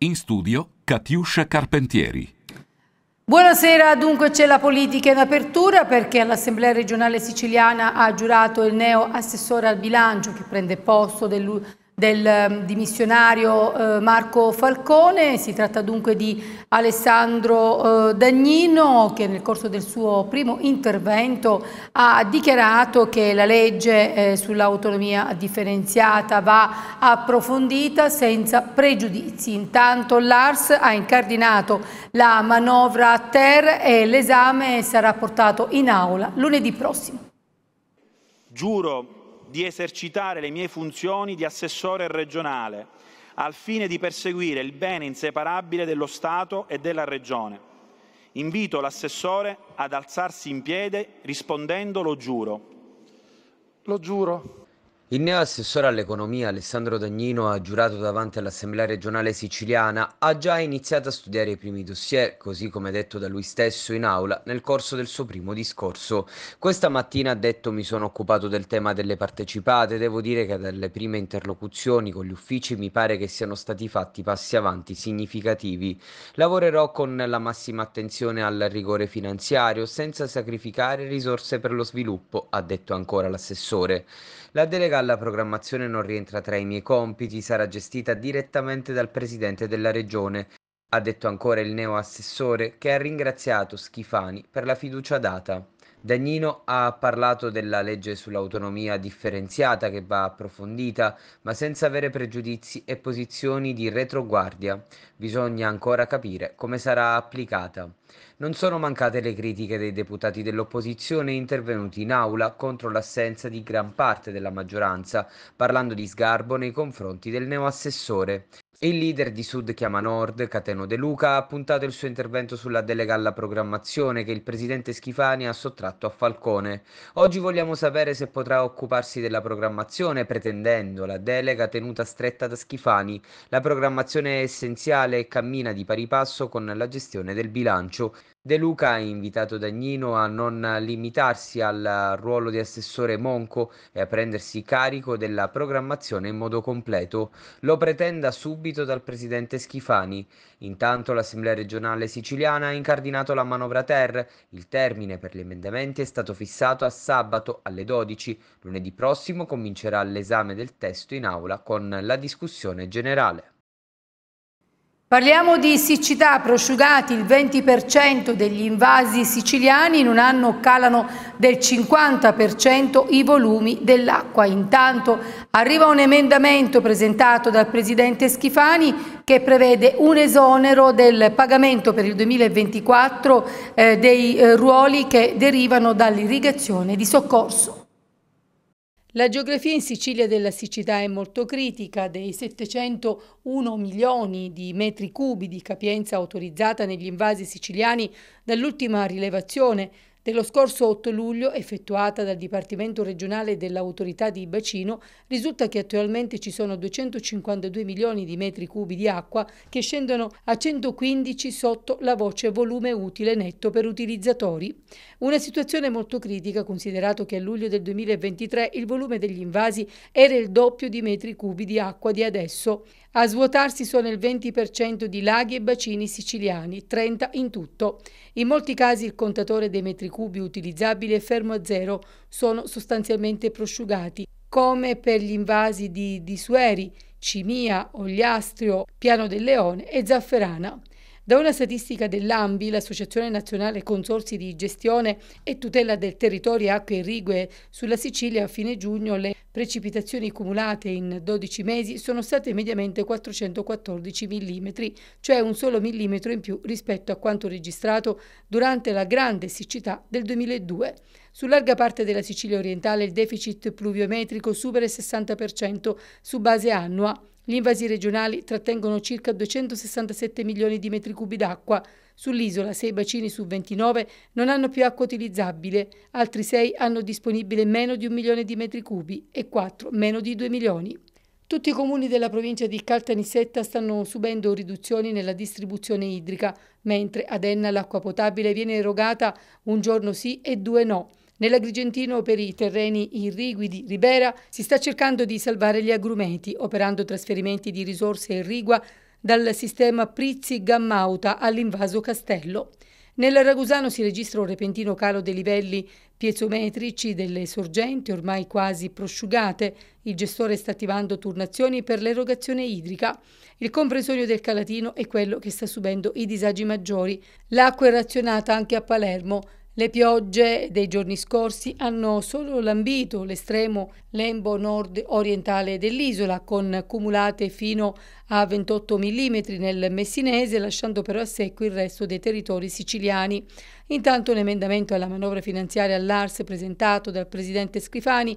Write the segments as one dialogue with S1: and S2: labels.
S1: In studio Katiuscia
S2: Carpentieri. Buonasera, dunque c'è la politica in apertura perché l'Assemblea regionale siciliana ha giurato il neo assessore al bilancio che prende posto del del ehm, dimissionario eh, Marco Falcone, si tratta dunque di Alessandro eh, Dagnino che nel corso del suo primo intervento ha dichiarato che la legge eh, sull'autonomia differenziata va approfondita senza pregiudizi. Intanto l'ARS ha incardinato la manovra a terra e l'esame sarà portato in aula lunedì prossimo.
S1: Giuro di esercitare le mie funzioni di assessore regionale, al fine di perseguire il bene inseparabile dello Stato e della Regione. Invito l'assessore ad alzarsi in piedi rispondendo lo giuro.
S3: Lo giuro. Il neo assessore all'economia Alessandro Dagnino ha giurato davanti all'Assemblea regionale siciliana, ha già iniziato a studiare i primi dossier, così come detto da lui stesso in aula nel corso del suo primo discorso. Questa mattina ha detto mi sono occupato del tema delle partecipate, devo dire che dalle prime interlocuzioni con gli uffici mi pare che siano stati fatti passi avanti significativi. Lavorerò con la massima attenzione al rigore finanziario, senza sacrificare risorse per lo sviluppo, ha detto ancora l'assessore. La delega alla programmazione non rientra tra i miei compiti, sarà gestita direttamente dal Presidente della Regione, ha detto ancora il neo assessore che ha ringraziato Schifani per la fiducia data. Dagnino ha parlato della legge sull'autonomia differenziata che va approfondita, ma senza avere pregiudizi e posizioni di retroguardia. Bisogna ancora capire come sarà applicata. Non sono mancate le critiche dei deputati dell'opposizione intervenuti in aula contro l'assenza di gran parte della maggioranza, parlando di sgarbo nei confronti del neoassessore. Il leader di Sud chiama Nord, Cateno De Luca, ha puntato il suo intervento sulla delega alla programmazione che il presidente Schifani ha sottratto a Falcone. Oggi vogliamo sapere se potrà occuparsi della programmazione pretendendo la delega tenuta stretta da Schifani. La programmazione è essenziale e cammina di pari passo con la gestione del bilancio. De Luca ha invitato Dagnino a non limitarsi al ruolo di assessore Monco e a prendersi carico della programmazione in modo completo. Lo pretenda subito subito dal presidente Schifani. Intanto l'Assemblea regionale siciliana ha incardinato la manovra Ter. Il termine per gli emendamenti è stato fissato a sabato alle 12. Lunedì prossimo comincerà l'esame del testo in aula con la discussione generale.
S2: Parliamo di siccità, prosciugati il 20% degli invasi siciliani, in un anno calano del 50% i volumi dell'acqua. Intanto arriva un emendamento presentato dal Presidente Schifani che prevede un esonero del pagamento per il 2024 eh, dei eh, ruoli che derivano dall'irrigazione di soccorso. La geografia in Sicilia della siccità è molto critica, dei 701 milioni di metri cubi di capienza autorizzata negli invasi siciliani dall'ultima rilevazione dello scorso 8 luglio, effettuata dal Dipartimento regionale dell'Autorità di Bacino, risulta che attualmente ci sono 252 milioni di metri cubi di acqua che scendono a 115 sotto la voce volume utile netto per utilizzatori. Una situazione molto critica considerato che a luglio del 2023 il volume degli invasi era il doppio di metri cubi di acqua di adesso. A svuotarsi sono il 20% di laghi e bacini siciliani, 30 in tutto. In molti casi il contatore dei metri cubi cubi utilizzabile fermo a zero sono sostanzialmente prosciugati, come per gli invasi di disueri, cimia, ogliastrio, piano del leone e zafferana. Da una statistica dell'AMBI, l'Associazione Nazionale Consorsi di Gestione e Tutela del Territorio Acque e Rigue sulla Sicilia a fine giugno le precipitazioni cumulate in 12 mesi sono state mediamente 414 mm, cioè un solo millimetro in più rispetto a quanto registrato durante la grande siccità del 2002. Su larga parte della Sicilia orientale il deficit pluviometrico supera il 60% su base annua gli invasi regionali trattengono circa 267 milioni di metri cubi d'acqua. Sull'isola sei bacini su 29 non hanno più acqua utilizzabile, altri sei hanno disponibile meno di un milione di metri cubi e quattro meno di 2 milioni. Tutti i comuni della provincia di Caltanissetta stanno subendo riduzioni nella distribuzione idrica, mentre ad Enna l'acqua potabile viene erogata un giorno sì e due no. Nell'Agrigentino per i terreni irrigui di Ribera si sta cercando di salvare gli agrumeti operando trasferimenti di risorse irrigua dal sistema Prizzi-Gammauta all'invaso Castello. Nel Ragusano si registra un repentino calo dei livelli piezometrici delle sorgenti ormai quasi prosciugate. Il gestore sta attivando turnazioni per l'erogazione idrica. Il comprensorio del Calatino è quello che sta subendo i disagi maggiori. L'acqua è razionata anche a Palermo. Le piogge dei giorni scorsi hanno solo lambito l'estremo lembo nord orientale dell'isola con cumulate fino a 28 mm nel Messinese lasciando però a secco il resto dei territori siciliani. Intanto l'emendamento alla manovra finanziaria all'ARS presentato dal presidente Scrifani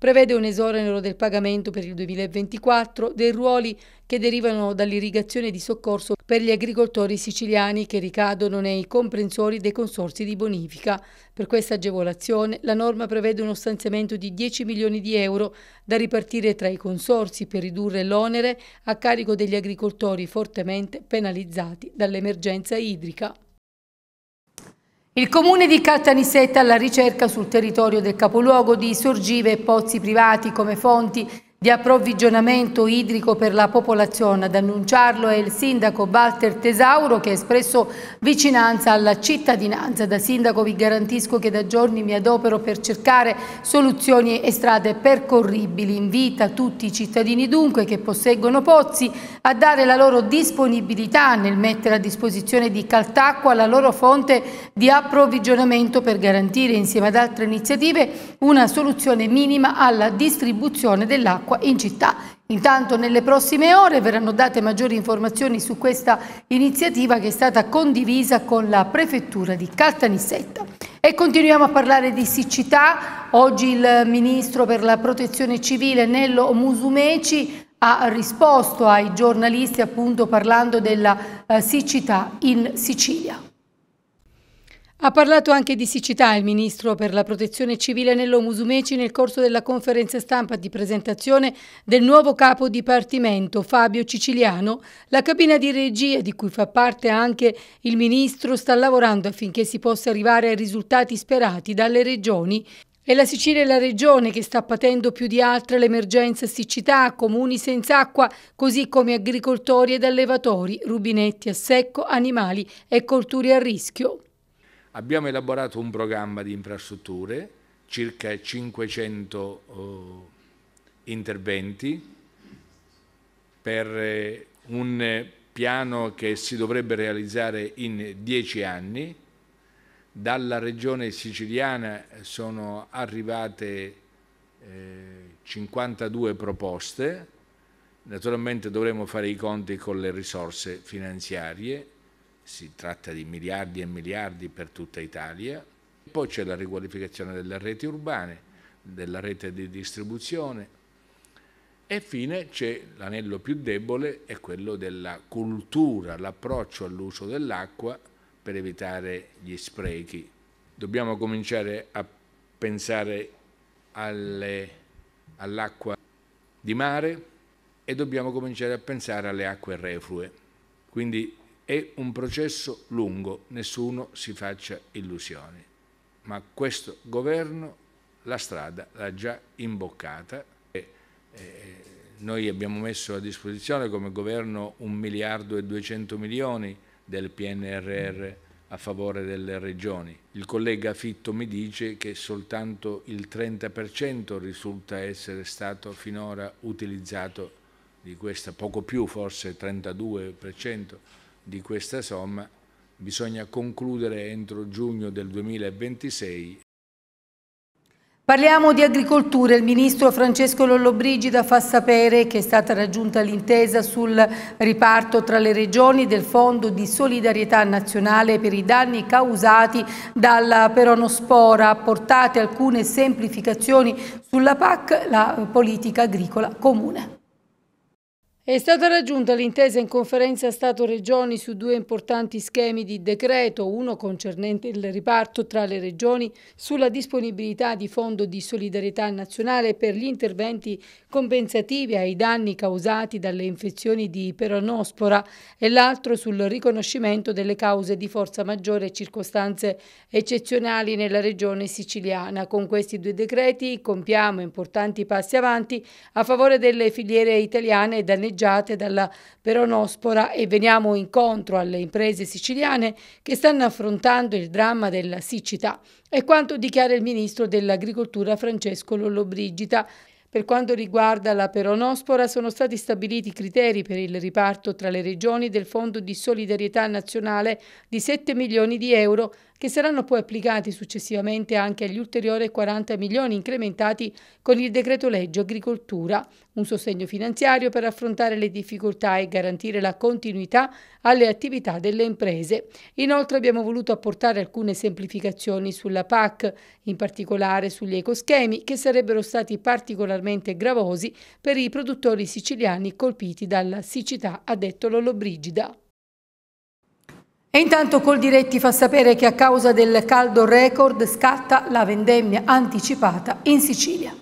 S2: prevede un esonero del pagamento per il 2024 dei ruoli che derivano dall'irrigazione di soccorso per gli agricoltori siciliani che ricadono nei comprensori dei consorsi di bonifica. Per questa agevolazione la norma prevede uno stanziamento di 10 milioni di euro da ripartire tra i consorsi per ridurre l'onere a carico degli agricoltori fortemente penalizzati dall'emergenza idrica. Il comune di Caltanissetta alla ricerca sul territorio del capoluogo di sorgive e pozzi privati come fonti di approvvigionamento idrico per la popolazione. Ad annunciarlo è il sindaco Walter Tesauro che ha espresso vicinanza alla cittadinanza. Da sindaco vi garantisco che da giorni mi adopero per cercare soluzioni e strade percorribili. Invita tutti i cittadini dunque che posseggono pozzi a dare la loro disponibilità nel mettere a disposizione di Caltacqua la loro fonte di approvvigionamento per garantire insieme ad altre iniziative una soluzione minima alla distribuzione dell'acqua acqua in città. Intanto nelle prossime ore verranno date maggiori informazioni su questa iniziativa che è stata condivisa con la prefettura di Caltanissetta. E continuiamo a parlare di siccità. Oggi il ministro per la protezione civile Nello Musumeci ha risposto ai giornalisti appunto parlando della eh, siccità in Sicilia. Ha parlato anche di siccità il ministro per la protezione civile Nello Musumeci nel corso della conferenza stampa di presentazione del nuovo capo dipartimento Fabio Ciciliano. La cabina di regia di cui fa parte anche il ministro sta lavorando affinché si possa arrivare ai risultati sperati dalle regioni. È la Sicilia e la regione che sta patendo più di altre l'emergenza siccità, comuni senza acqua, così come agricoltori ed allevatori, rubinetti a secco, animali e colture a rischio.
S1: Abbiamo elaborato un programma di infrastrutture, circa 500 eh, interventi per eh, un piano che si dovrebbe realizzare in 10 anni. Dalla regione siciliana sono arrivate eh, 52 proposte, naturalmente dovremo fare i conti con le risorse finanziarie si tratta di miliardi e miliardi per tutta Italia. Poi c'è la riqualificazione delle reti urbane, della rete di distribuzione e infine c'è l'anello più debole, è quello della cultura, l'approccio all'uso dell'acqua per evitare gli sprechi. Dobbiamo cominciare a pensare all'acqua di mare e dobbiamo cominciare a pensare alle acque reflue. Quindi è un processo lungo, nessuno si faccia illusioni, ma questo governo la strada l'ha già imboccata e, eh, noi abbiamo messo a disposizione come governo un miliardo e 200 milioni del PNRR a favore delle regioni. Il collega Fitto mi dice che soltanto il 30% risulta essere stato finora utilizzato di questa, poco più forse 32% di questa somma bisogna concludere entro giugno del 2026
S2: Parliamo di agricoltura. Il ministro Francesco Lollobrigida fa sapere che è stata raggiunta l'intesa sul riparto tra le regioni del Fondo di solidarietà nazionale per i danni causati dalla peronospora. Apportate alcune semplificazioni sulla PAC, la politica agricola comune. È stata raggiunta l'intesa in conferenza Stato-Regioni su due importanti schemi di decreto, uno concernente il riparto tra le regioni sulla disponibilità di fondo di solidarietà nazionale per gli interventi compensativi ai danni causati dalle infezioni di peronospora e l'altro sul riconoscimento delle cause di forza maggiore e circostanze eccezionali nella regione siciliana. Con questi due decreti compiamo importanti passi avanti a favore delle filiere italiane danneggiate danneggiate dalla peronospora e veniamo incontro alle imprese siciliane che stanno affrontando il dramma della siccità. È quanto dichiara il ministro dell'Agricoltura Francesco Lollobrigida. Per quanto riguarda la peronospora sono stati stabiliti criteri per il riparto tra le regioni del Fondo di solidarietà nazionale di 7 milioni di euro che saranno poi applicati successivamente anche agli ulteriori 40 milioni incrementati con il decreto legge agricoltura, un sostegno finanziario per affrontare le difficoltà e garantire la continuità alle attività delle imprese. Inoltre abbiamo voluto apportare alcune semplificazioni sulla PAC, in particolare sugli ecoschemi che sarebbero stati particolarmente gravosi per i produttori siciliani colpiti dalla siccità, ha detto Lollobrigida. E intanto Coldiretti fa sapere che a causa del caldo record scatta la vendemmia anticipata in Sicilia.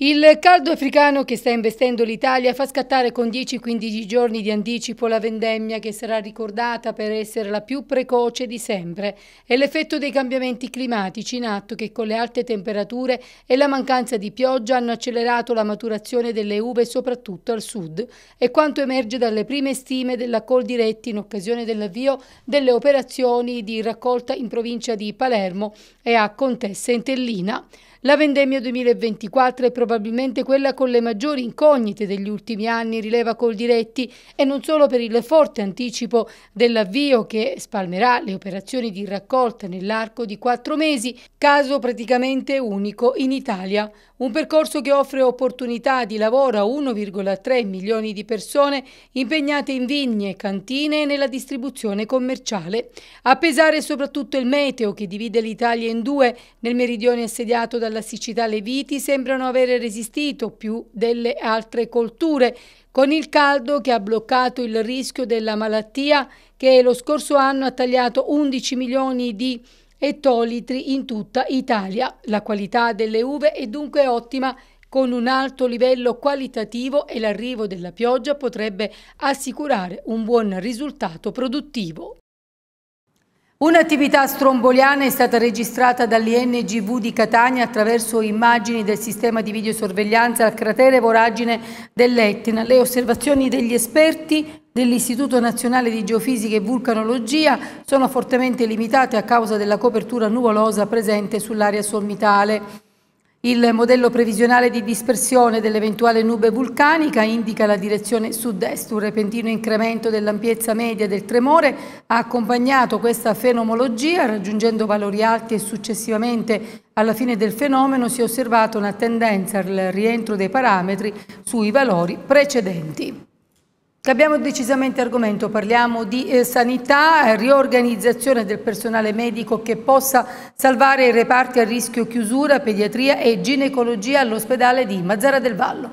S2: Il caldo africano che sta investendo l'Italia fa scattare con 10-15 giorni di anticipo la vendemmia che sarà ricordata per essere la più precoce di sempre. È l'effetto dei cambiamenti climatici in atto che con le alte temperature e la mancanza di pioggia hanno accelerato la maturazione delle uve soprattutto al sud È quanto emerge dalle prime stime della Coldiretti in occasione dell'avvio delle operazioni di raccolta in provincia di Palermo e a Contessa Intellina. La vendemmia 2024 è probabilmente quella con le maggiori incognite degli ultimi anni, rileva Coldiretti, e non solo per il forte anticipo dell'avvio che spalmerà le operazioni di raccolta nell'arco di quattro mesi, caso praticamente unico in Italia. Un percorso che offre opportunità di lavoro a 1,3 milioni di persone impegnate in vigne, cantine e nella distribuzione commerciale. A pesare soprattutto il meteo che divide l'Italia in due, nel meridione assediato da dalla siccità le viti sembrano avere resistito più delle altre colture, con il caldo che ha bloccato il rischio della malattia che lo scorso anno ha tagliato 11 milioni di ettolitri in tutta Italia. La qualità delle uve è dunque ottima con un alto livello qualitativo e l'arrivo della pioggia potrebbe assicurare un buon risultato produttivo. Un'attività stromboliana è stata registrata dall'INGV di Catania attraverso immagini del sistema di videosorveglianza al cratere voragine dell'Etna. Le osservazioni degli esperti dell'Istituto Nazionale di Geofisica e Vulcanologia sono fortemente limitate a causa della copertura nuvolosa presente sull'area sommitale. Il modello previsionale di dispersione dell'eventuale nube vulcanica indica la direzione sud-est. Un repentino incremento dell'ampiezza media del tremore ha accompagnato questa fenomologia raggiungendo valori alti e successivamente alla fine del fenomeno si è osservata una tendenza al rientro dei parametri sui valori precedenti. Cambiamo decisamente argomento, parliamo di eh, sanità, riorganizzazione del personale medico che possa salvare i reparti a rischio chiusura, pediatria e ginecologia all'ospedale di Mazzara del Vallo.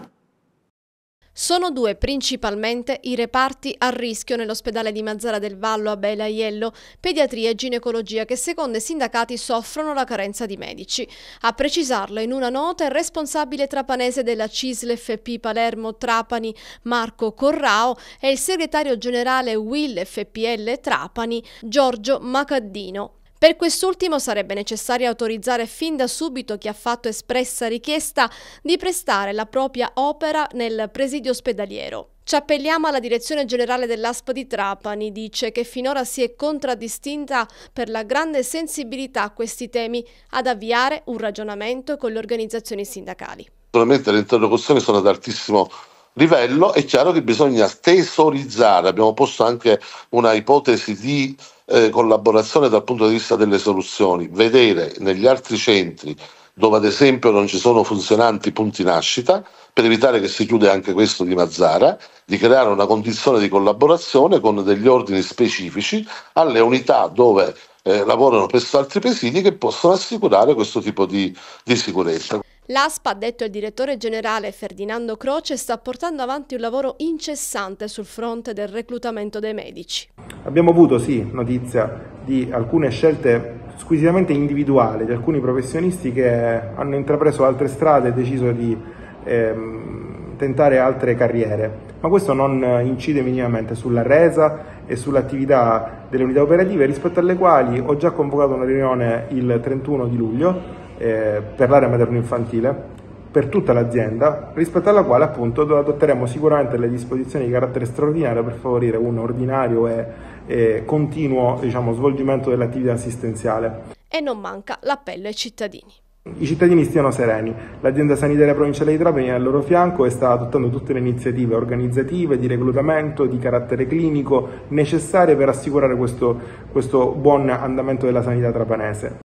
S2: Sono
S4: due principalmente i reparti a rischio nell'ospedale di Mazzara del Vallo a Bela Iello, pediatria e ginecologia che secondo i sindacati soffrono la carenza di medici. A precisarlo in una nota il responsabile trapanese della CISL FP Palermo Trapani Marco Corrao e il segretario generale WIL FPL Trapani Giorgio Macaddino. Per quest'ultimo sarebbe necessario autorizzare fin da subito chi ha fatto espressa richiesta di prestare la propria opera nel presidio ospedaliero. Ci appelliamo alla direzione generale dell'ASP di Trapani, dice che finora si è contraddistinta per la grande sensibilità a questi temi, ad avviare un ragionamento con le organizzazioni sindacali.
S1: Naturalmente le interlocuzioni sono ad altissimo livello, è chiaro che bisogna tesorizzare, abbiamo posto anche una ipotesi di eh, collaborazione dal punto di vista delle soluzioni, vedere negli altri centri dove ad esempio non ci sono funzionanti punti nascita, per evitare che si chiude anche questo di Mazzara, di creare una condizione di collaborazione con degli ordini specifici alle unità dove eh, lavorano presso altri presidi che possono assicurare questo tipo di, di sicurezza.
S4: L'ASPA, ha detto il direttore generale Ferdinando Croce, sta portando avanti un lavoro incessante sul fronte del reclutamento dei medici.
S1: Abbiamo avuto sì notizia di alcune scelte squisitamente individuali di alcuni professionisti che hanno intrapreso altre strade e deciso di ehm, tentare altre carriere, ma questo non incide minimamente sulla resa e sull'attività delle unità operative rispetto alle quali ho già convocato una riunione il 31 di luglio eh, per l'area materno-infantile per tutta l'azienda, rispetto alla quale appunto adotteremo sicuramente le disposizioni di carattere straordinario per favorire un ordinario e, e continuo diciamo, svolgimento dell'attività assistenziale.
S4: E non manca l'appello ai cittadini.
S1: I cittadini stiano sereni, l'azienda sanitaria provinciale di Trapani è al loro fianco e sta adottando tutte le iniziative organizzative, di reclutamento, di carattere clinico necessarie per assicurare questo, questo buon andamento della sanità trapanese.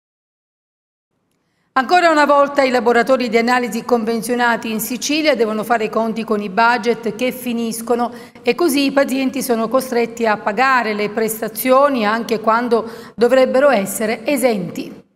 S2: Ancora una volta i laboratori di analisi convenzionati in Sicilia devono fare i conti con i budget che finiscono e così i pazienti sono costretti a pagare le prestazioni anche quando dovrebbero essere esenti.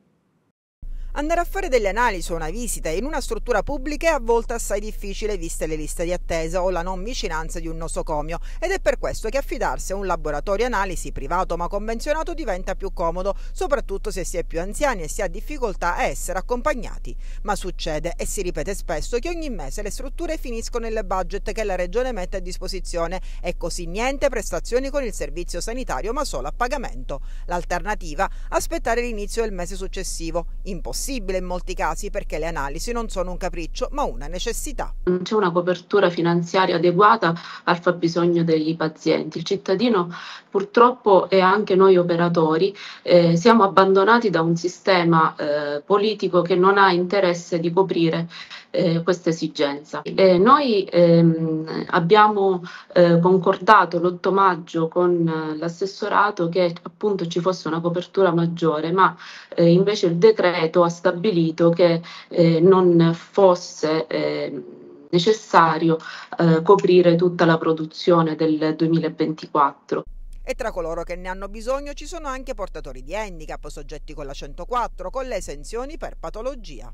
S5: Andare a fare delle analisi o una visita in una struttura pubblica è a volte assai difficile viste le liste di attesa o la non vicinanza di un nosocomio ed è per questo che affidarsi a un laboratorio analisi privato ma convenzionato diventa più comodo, soprattutto se si è più anziani e si ha difficoltà a essere accompagnati. Ma succede e si ripete spesso che ogni mese le strutture finiscono il budget che la Regione mette a disposizione e così niente prestazioni con il servizio sanitario ma solo a pagamento. L'alternativa? Aspettare l'inizio del mese successivo. Impossibile possibile in molti casi perché
S6: le analisi non sono un capriccio ma una necessità. Non c'è una copertura finanziaria adeguata al fabbisogno dei pazienti. Il cittadino purtroppo e anche noi operatori eh, siamo abbandonati da un sistema eh, politico che non ha interesse di coprire eh, questa esigenza. Eh, noi ehm, abbiamo eh, concordato l'8 maggio con eh, l'assessorato che appunto ci fosse una copertura maggiore, ma eh, invece il decreto ha stabilito che eh, non fosse eh, necessario eh, coprire tutta la produzione del 2024.
S5: E tra coloro che ne hanno bisogno ci sono anche portatori di handicap, soggetti con la 104, con le esenzioni per patologia.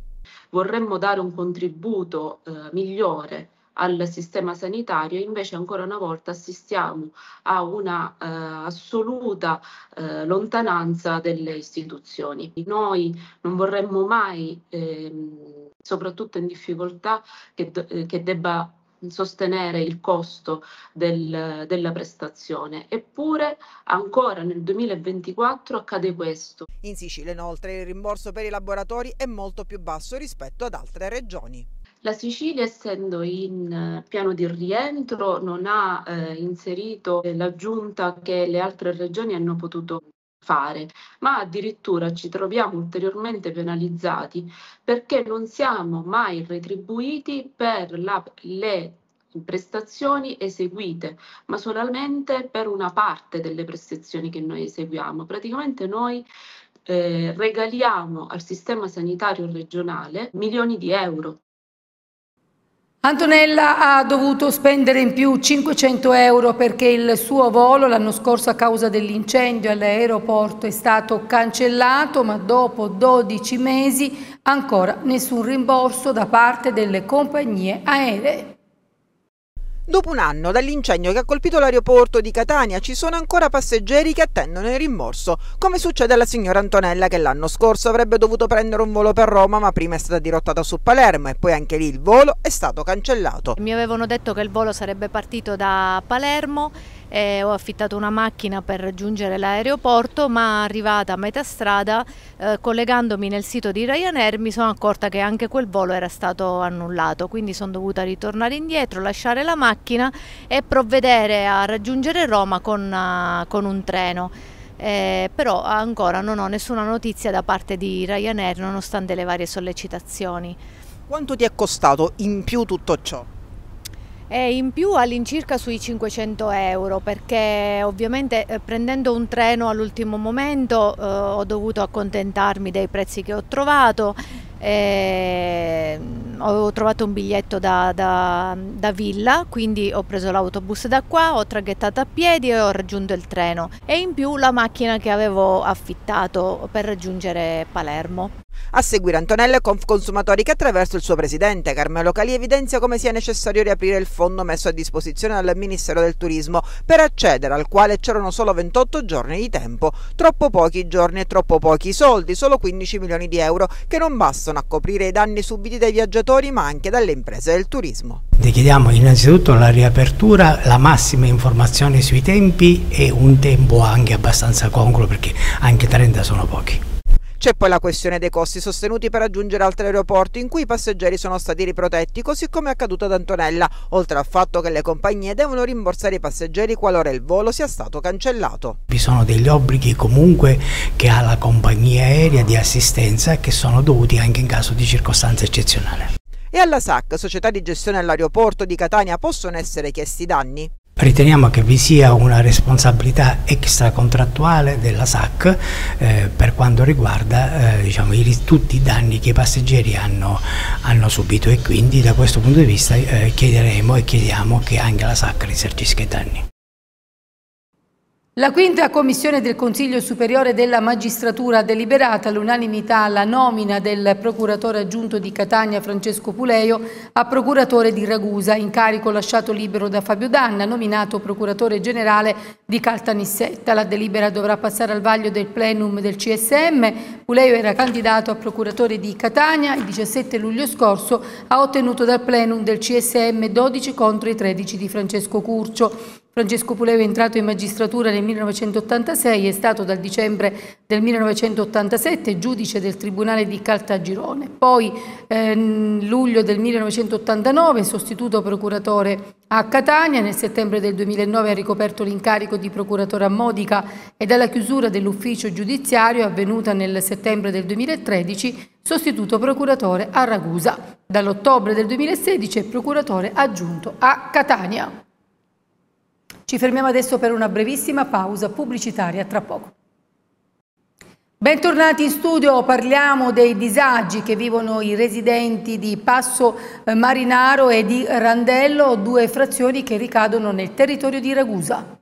S6: Vorremmo dare un contributo eh, migliore al sistema sanitario, invece ancora una volta assistiamo a una eh, assoluta eh, lontananza delle istituzioni. Noi non vorremmo mai, ehm, soprattutto in difficoltà, che, eh, che debba sostenere il costo del, della prestazione. Eppure ancora nel 2024 accade questo. In Sicilia inoltre il rimborso per i laboratori è molto più basso
S5: rispetto ad altre regioni.
S6: La Sicilia, essendo in eh, piano di rientro, non ha eh, inserito l'aggiunta che le altre regioni hanno potuto fare, ma addirittura ci troviamo ulteriormente penalizzati perché non siamo mai retribuiti per la, le prestazioni eseguite, ma solamente per una parte delle prestazioni che noi eseguiamo. Praticamente noi eh, regaliamo al sistema sanitario regionale milioni di euro
S2: Antonella ha dovuto spendere in più 500 euro perché il suo volo l'anno scorso a causa dell'incendio all'aeroporto è stato cancellato ma dopo 12 mesi ancora nessun rimborso da parte delle compagnie aeree.
S5: Dopo un anno dall'incendio che ha colpito l'aeroporto di Catania ci sono ancora passeggeri che attendono il rimborso, come succede alla signora Antonella che l'anno scorso avrebbe dovuto prendere un volo per Roma ma prima è stata dirottata su Palermo e poi anche lì il volo è stato cancellato.
S7: Mi avevano detto che il volo sarebbe partito da Palermo eh, ho affittato una macchina per raggiungere l'aeroporto ma arrivata a metà strada eh, collegandomi nel sito di Ryanair mi sono accorta che anche quel volo era stato annullato quindi sono dovuta ritornare indietro, lasciare la macchina e provvedere a raggiungere Roma con, uh, con un treno. Eh, però ancora non ho nessuna notizia da parte di Ryanair nonostante le varie sollecitazioni.
S5: Quanto ti è costato in più tutto ciò?
S7: e in più all'incirca sui 500 euro perché ovviamente eh, prendendo un treno all'ultimo momento eh, ho dovuto accontentarmi dei prezzi che ho trovato eh, ho trovato un biglietto da, da, da villa quindi ho preso l'autobus da qua ho traghettato a piedi e ho raggiunto il treno e in più la macchina che avevo affittato per raggiungere Palermo a seguire Antonello Conf Consumatori
S5: che attraverso il suo presidente Carmelo Cali evidenzia come sia necessario riaprire il fondo messo a disposizione dal Ministero del Turismo per accedere al quale c'erano solo 28 giorni di tempo, troppo pochi giorni e troppo pochi soldi, solo 15 milioni di euro che non bastano a coprire i danni subiti dai viaggiatori ma anche dalle imprese del turismo.
S8: Ti chiediamo innanzitutto la riapertura, la massima informazione sui tempi e un tempo anche abbastanza congruo perché anche 30 sono pochi.
S5: C'è poi la questione dei costi sostenuti per raggiungere altri aeroporti in cui i passeggeri sono stati riprotetti, così come è accaduto ad Antonella, oltre al fatto che le compagnie devono rimborsare i passeggeri qualora il volo sia stato cancellato.
S8: Vi sono degli obblighi comunque che ha la compagnia aerea di assistenza che sono dovuti anche in caso di circostanze eccezionali.
S5: E alla SAC, società di gestione all'aeroporto di Catania, possono essere chiesti
S8: danni? Riteniamo che vi sia una responsabilità extracontrattuale della SAC eh, per quanto riguarda eh, diciamo, i, tutti i danni che i passeggeri hanno, hanno, subito e quindi da questo punto di vista eh, chiederemo e chiediamo che anche la SAC risarcisca i danni.
S2: La quinta commissione del Consiglio Superiore della Magistratura ha deliberato all'unanimità la nomina del procuratore aggiunto di Catania Francesco Puleio a procuratore di Ragusa, incarico lasciato libero da Fabio Danna, nominato procuratore generale di Caltanissetta. La delibera dovrà passare al vaglio del plenum del CSM. Puleio era candidato a procuratore di Catania il 17 luglio scorso, ha ottenuto dal plenum del CSM 12 contro i 13 di Francesco Curcio. Francesco Pulevo è entrato in magistratura nel 1986 e è stato dal dicembre del 1987 giudice del Tribunale di Caltagirone. Poi eh, luglio del 1989 sostituto procuratore a Catania, nel settembre del 2009 ha ricoperto l'incarico di procuratore a Modica e dalla chiusura dell'ufficio giudiziario avvenuta nel settembre del 2013 sostituto procuratore a Ragusa. Dall'ottobre del 2016 è procuratore aggiunto a Catania. Ci fermiamo adesso per una brevissima pausa pubblicitaria, tra poco. Bentornati in studio, parliamo dei disagi che vivono i residenti di Passo eh, Marinaro e di Randello, due frazioni che ricadono nel territorio di Ragusa.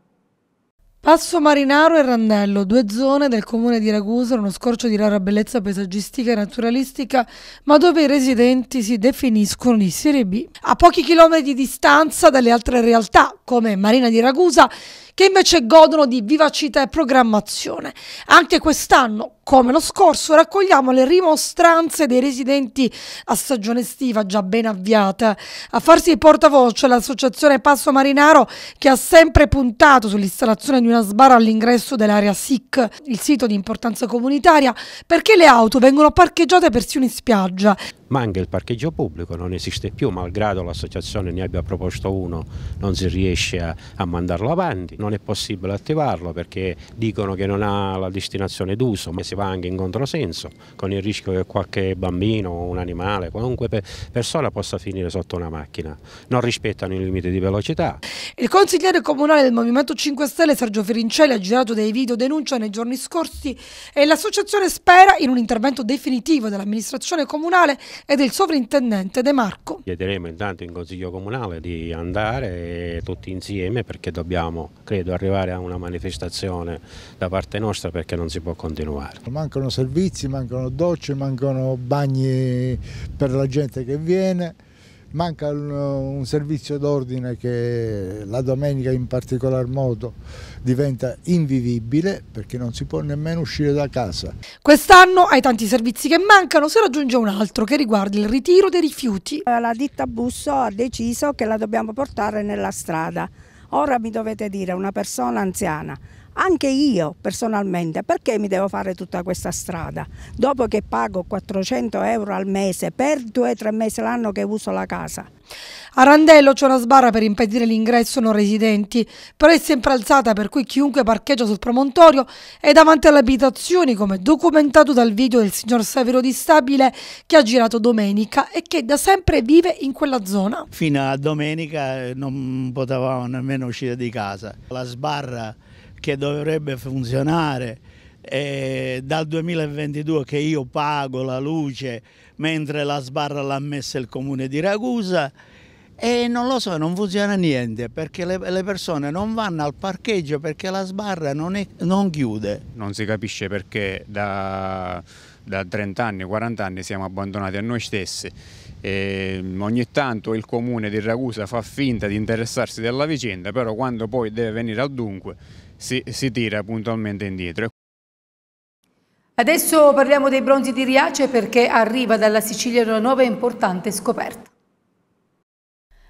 S2: Passo Marinaro e Randello, due zone
S9: del comune di Ragusa, uno scorcio di rara bellezza paesaggistica e naturalistica, ma dove i residenti si definiscono di serie B. A pochi chilometri di distanza dalle altre realtà, come Marina di Ragusa, che invece godono di vivacità e programmazione. Anche quest'anno come lo scorso raccogliamo le rimostranze dei residenti a stagione estiva già ben avviata. A farsi portavoce l'associazione Passo Marinaro che ha sempre puntato sull'installazione di una sbarra all'ingresso dell'area SIC, il sito di importanza comunitaria, perché le auto vengono parcheggiate persino in spiaggia
S5: ma anche il parcheggio pubblico non esiste più, malgrado l'associazione ne abbia proposto uno non si riesce a, a, mandarlo avanti, non è possibile attivarlo perché dicono che non ha la destinazione d'uso, ma si va anche in controsenso con il rischio che qualche bambino o un animale, qualunque persona possa finire sotto una macchina, non rispettano i limiti di velocità. Il consigliere comunale del Movimento 5 Stelle Sergio Ferincelli ha girato dei video denuncia nei giorni scorsi
S9: e l'associazione spera in un intervento definitivo dell'amministrazione comunale ed il sovrintendente De Marco.
S5: Chiederemo intanto in Consiglio Comunale di andare tutti insieme perché dobbiamo, credo, arrivare a una manifestazione da parte nostra perché non si può continuare.
S1: Mancano servizi, mancano docce, mancano bagni per la gente che viene manca un, un servizio d'ordine che la domenica in particolar modo diventa invivibile perché non si può nemmeno uscire da casa.
S9: Quest'anno ai tanti servizi che mancano si raggiunge un altro che riguarda il ritiro dei rifiuti. La ditta Busso ha deciso che la dobbiamo portare nella strada. Ora mi dovete dire una persona anziana anche io personalmente, perché mi devo fare tutta questa strada? Dopo che pago 400 euro al mese per due o tre mesi l'anno che uso la casa. A Randello c'è una sbarra per impedire l'ingresso non residenti, però è sempre alzata per cui chiunque parcheggia sul promontorio è davanti alle abitazioni come documentato dal video del signor Severo Di Stabile che ha girato domenica e che da sempre vive in quella zona.
S1: Fino a domenica eh, non potevamo nemmeno uscire di casa. La sbarra che dovrebbe funzionare. E dal 2022 che io pago la luce mentre la sbarra l'ha messa il comune di Ragusa e non lo so, non funziona niente perché le, persone non vanno al parcheggio perché la sbarra non, è, non chiude.
S5: Non si capisce perché da, da, 30 anni, 40 anni siamo abbandonati a noi stessi. E mm, ogni tanto il comune di Ragusa fa finta di interessarsi della vicenda, però quando poi deve venire al dunque si, si tira puntualmente indietro.
S2: Adesso parliamo dei bronzi di Riace perché arriva dalla Sicilia una nuova e importante scoperta.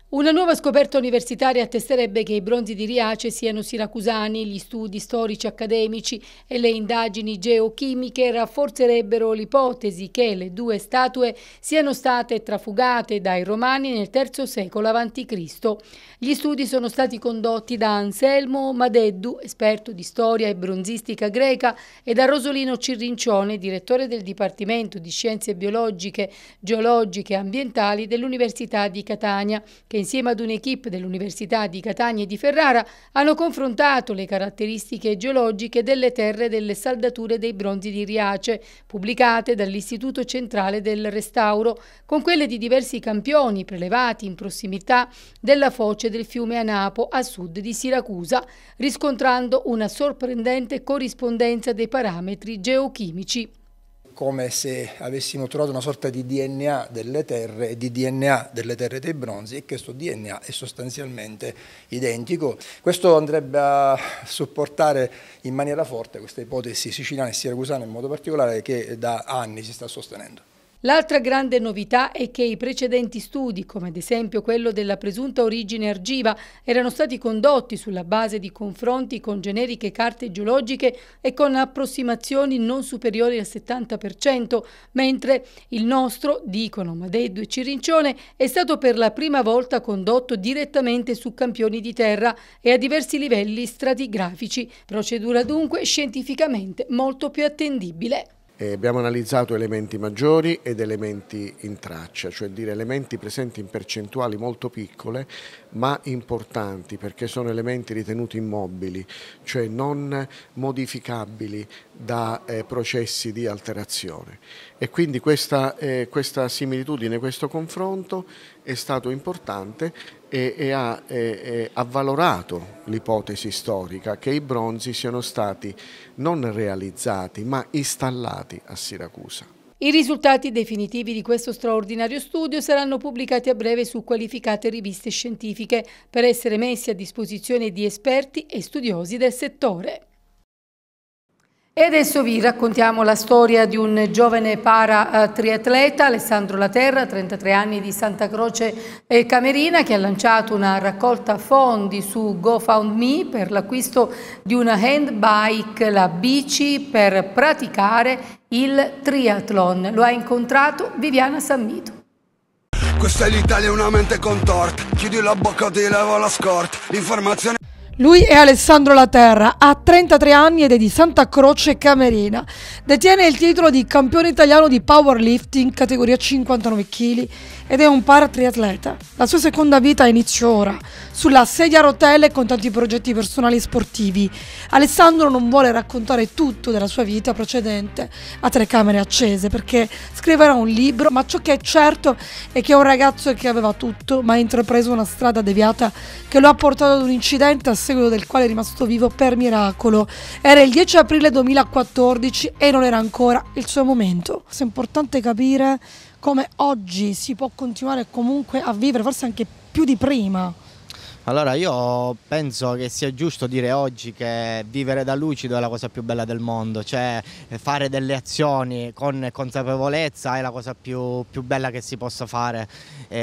S2: Una nuova scoperta universitaria attesterebbe che i bronzi di Riace siano siracusani, gli studi storici accademici e le indagini geochimiche rafforzerebbero l'ipotesi che le due statue siano state trafugate dai romani nel III secolo a.C. Gli studi sono stati condotti da Anselmo Madeddu, esperto di storia e bronzistica greca, e da Rosolino Cirrincione, direttore del Dipartimento di Scienze Biologiche, Geologiche e Ambientali dell'Università di Catania, che che insieme ad un'equipe dell'Università di Catania e di Ferrara hanno confrontato le caratteristiche geologiche delle terre delle saldature dei bronzi di Riace, pubblicate dall'Istituto Centrale del Restauro, con quelle di diversi campioni prelevati in prossimità della foce del fiume Anapo a sud di Siracusa, riscontrando una sorprendente corrispondenza dei parametri geochimici
S1: come se avessimo trovato una sorta di DNA delle terre e di DNA delle terre dei bronzi e questo DNA è sostanzialmente identico. Questo andrebbe a supportare in maniera forte questa ipotesi siciliana e siracusana in modo particolare che da anni si sta sostenendo.
S2: L'altra grande novità è che i precedenti studi, come ad esempio quello della presunta origine argiva, erano stati condotti sulla base di confronti con generiche carte geologiche e con approssimazioni non superiori al 70%, mentre il nostro, dicono Madeddu e Cirincione, è stato per la prima volta condotto direttamente su campioni di terra e a diversi livelli stratigrafici, procedura dunque scientificamente molto più attendibile.
S1: Eh, abbiamo analizzato elementi maggiori ed elementi in traccia, cioè dire elementi presenti in percentuali molto piccole ma importanti perché sono elementi ritenuti immobili, cioè non modificabili da eh, processi di alterazione. E quindi questa, eh, questa similitudine, questo confronto è stato importante e, e ha eh, avvalorato l'ipotesi storica che i bronzi siano stati non realizzati ma installati a Siracusa.
S2: I risultati definitivi di questo straordinario studio saranno pubblicati a breve su qualificate riviste scientifiche per essere messi a disposizione di esperti e studiosi del settore. E adesso vi raccontiamo la storia di un giovane para eh, triatleta, Alessandro Laterra, 33 anni di Santa Croce e Camerina, che ha lanciato una raccolta fondi su GoFundMe per l'acquisto di una handbike, la bici, per praticare il triathlon. Lo ha incontrato Viviana Sammito.
S6: Questa è l'Italia, una mente contorta. Chiudi la bocca, ti levo la scorta. Informazione
S9: lui è Alessandro Laterra, ha 33 anni ed è di Santa Croce Camerina. Detiene il titolo di campione italiano di powerlifting categoria 59 kg ed è un paratriatleta. La sua seconda vita inizia ora, sulla sedia a rotelle con tanti progetti personali e sportivi. Alessandro non vuole raccontare tutto della sua vita precedente a telecamere accese perché scriverà un libro, ma ciò che è certo è che è un ragazzo che aveva tutto, ma ha intrapreso una strada deviata che lo ha portato ad un incidente a seguito del quale è rimasto vivo per miracolo. Era il 10 aprile 2014 e non era ancora il suo momento. È importante capire come oggi si può continuare comunque a vivere, forse anche più di prima.
S8: Allora io penso che sia giusto dire oggi che vivere da lucido è la cosa più bella del mondo, cioè eh, fare delle azioni con consapevolezza è la cosa più, più bella che si possa fare. E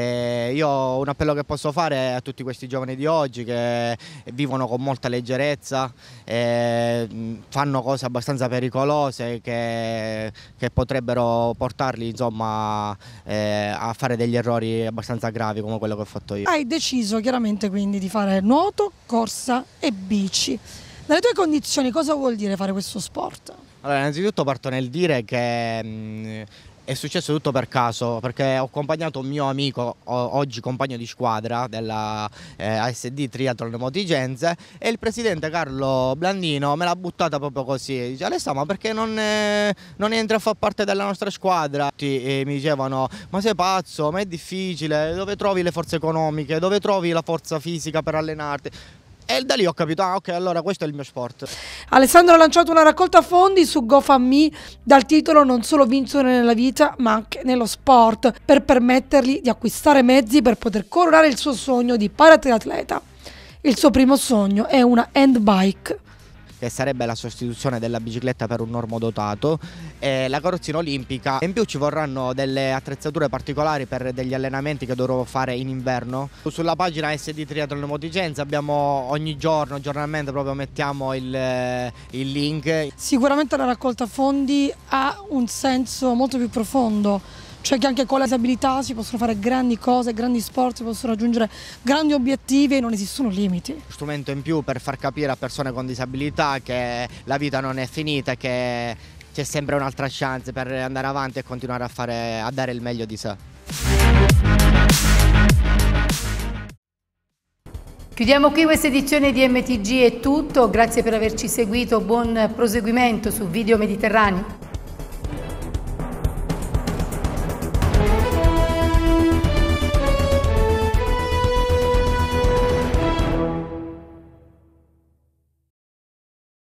S8: eh, io un appello che posso fare a tutti questi giovani di oggi che vivono con molta leggerezza, eh, fanno cose abbastanza pericolose che, che potrebbero portarli insomma, eh, a fare degli errori abbastanza gravi come quello che ho fatto io. Hai
S9: deciso chiaramente quindi quindi di fare nuoto, corsa e bici. Dalle tue condizioni cosa vuol dire fare questo sport?
S8: Allora, innanzitutto parto nel dire che mh, mm, è successo tutto per caso perché ho accompagnato un mio amico oggi compagno di squadra della eh, ASD Triathlon Motigenze e il presidente Carlo Blandino me l'ha buttata proprio così dice Alessandro ma perché non, eh, non entra a far parte della nostra squadra e eh, mi dicevano ma sei pazzo ma è difficile dove trovi le forze economiche dove trovi la forza fisica per allenarti e da lì ho capito, ah ok, allora questo è il mio sport. Alessandro ha lanciato una raccolta fondi su
S9: GoFundMe dal titolo Non solo vincere nella vita, ma anche nello sport, per permettergli di acquistare mezzi per poter coronare il suo sogno di paratriatleta. Il suo primo sogno è una handbike
S8: che sarebbe la sostituzione della bicicletta per un normodotato, e la carrozzina olimpica. In più ci vorranno delle attrezzature particolari per degli allenamenti che dovrò fare in inverno. Sulla pagina SD Triathlon Moticenza abbiamo ogni giorno, giornalmente proprio mettiamo il, eh, il link. Sicuramente la raccolta
S9: fondi ha un senso molto più profondo cioè che anche con la disabilità si possono fare grandi cose, grandi sport, si possono raggiungere grandi obiettivi e non esistono limiti.
S8: Strumento in più per far capire a persone con disabilità che la vita non è finita, che c'è sempre un'altra chance per andare avanti e continuare a, fare, a dare il meglio di sé.
S2: Chiudiamo qui questa edizione di MTG è tutto, grazie per averci seguito, buon proseguimento su Video Mediterraneo.